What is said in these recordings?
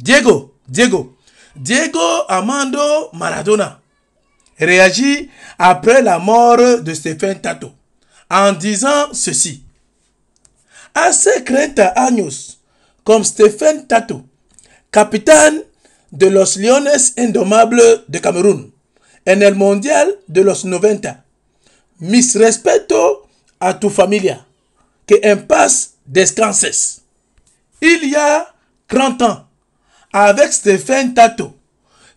Diego, Diego, Diego Amando Maradona réagit après la mort de Stéphane Tato en disant ceci. Hace 30 ans comme Stéphane Tato, capitaine de los Leones Indomables de Cameroun, en Mondial de los 90, mis respeto a tu familia, que impasse des descanses. Il y a 30 ans, avec Stéphane Tato,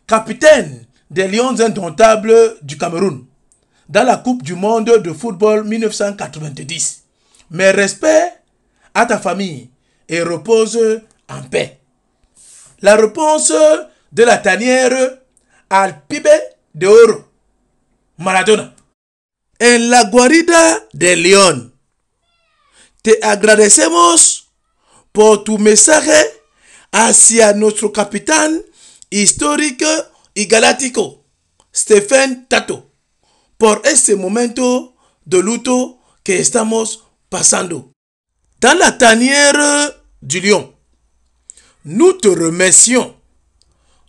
capitaine des Lions indomptables du Cameroun, dans la Coupe du monde de football 1990. Mes respects à ta famille et repose en paix. La réponse de la tanière al Pibe de Oro, Maradona. En la guarida de Lyon, Te agradecemos por tu mensaje à notre capitaine historique et galactique, Stéphane Tato, pour este momento de luto que estamos pasando. Dans la tanière du lion, nous te remercions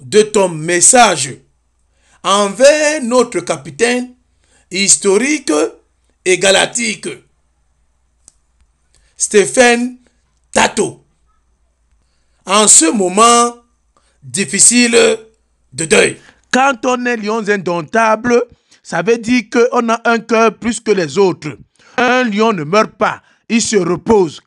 de ton message envers notre capitaine historique et galactique, Stéphane Tato en ce moment difficile de deuil. Quand on est lion indomptable, ça veut dire qu'on a un cœur plus que les autres. Un lion ne meurt pas, il se repose.